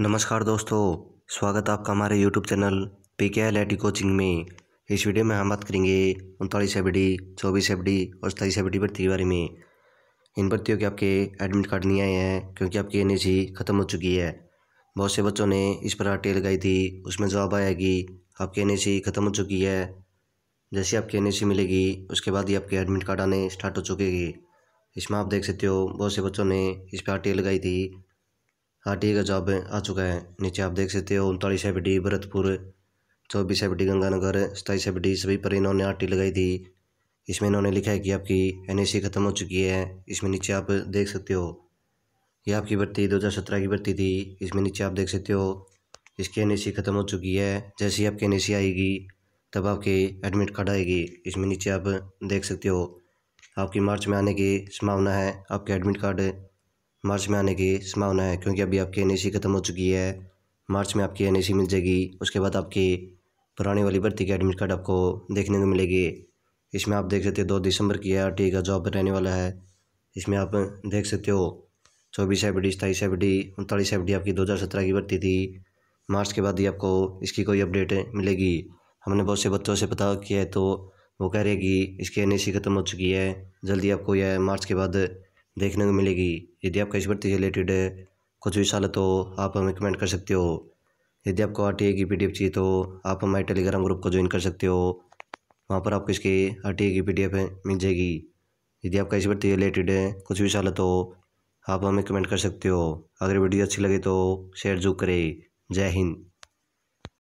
नमस्कार दोस्तों स्वागत है आपका हमारे YouTube channel P K L coaching में इस वीडियो में हम बात करेंगे उनतालीस एफ डी चौबीस एफ डी और सताईस एफ डी भर्ती के बारे में इन भर्तियों के आपके एडमिट कार्ड नहीं आए हैं क्योंकि आपकी एन ख़त्म हो चुकी है बहुत से बच्चों ने इस पर आटे लगाई थी उसमें जवाब आया कि आपकी एन ख़त्म हो चुकी है जैसे आपकी एन मिलेगी उसके बाद ही आपके एडमिट कार्ड आने स्टार्ट हो चुकेगी इसमें आप देख सकते हो बहुत से बच्चों ने इस पर अटेल लगाई थी आर.टी.ए. का जॉब आ चुका है नीचे आप देख सकते हो उनतालीस एफ डी भरतपुर चौबीस एफ डी गंगानगर सताईस एफ डी सभी पर इन्होंने आर टी लगाई थी इसमें इन्होंने लिखा है कि आपकी एन ख़त्म हो चुकी है इसमें नीचे आप देख सकते हो ये आपकी भर्ती सत्रह की भर्ती थी इसमें नीचे आप देख सकते हो इसकी एन ख़त्म हो चुकी है जैसे ही आपकी एन आएगी तब आपके एडमिट कार्ड आएगी इसमें नीचे आप देख सकते हो आपकी मार्च में आने की संभावना है आपके एडमिट कार्ड मार्च में आने की संभावना है क्योंकि अभी आपकी एन ख़त्म हो चुकी है मार्च में आपकी एन मिल जाएगी उसके बाद आपकी पुरानी वाली भर्ती की एडमिट कार्ड आपको देखने को मिलेगी इसमें आप देख सकते हो दो दिसंबर की आर का जॉब रहने वाला है इसमें आप देख सकते हो चौबीस एफ डी सताईस एफ डी उनतालीस एफ डी आपकी दो हज़ार सत्रह की भर्ती थी मार्च के बाद ही आपको इसकी कोई अपडेट मिलेगी हमने बहुत से बच्चों से पता किया है तो वो कह रहे कि इसकी एन ख़त्म हो चुकी है जल्दी आपको यह मार्च के बाद देखने को मिलेगी यदि आपका इस भर्ती से रिलेटेड कुछ भी सालत हो तो आप हमें कमेंट कर सकते हो यदि आपको आर टी की पी डी चाहिए तो आप हमारे टेलीग्राम ग्रुप को ज्वाइन कर सकते हो वहाँ पर आपको इसकी आर टी की पी डी मिल जाएगी यदि आपका इस भर्ती से रिलेटेड कुछ भी सालत हो तो आप हमें कमेंट कर सकते हो अगर वीडियो अच्छी लगे तो शेयर जरूर करें जय हिंद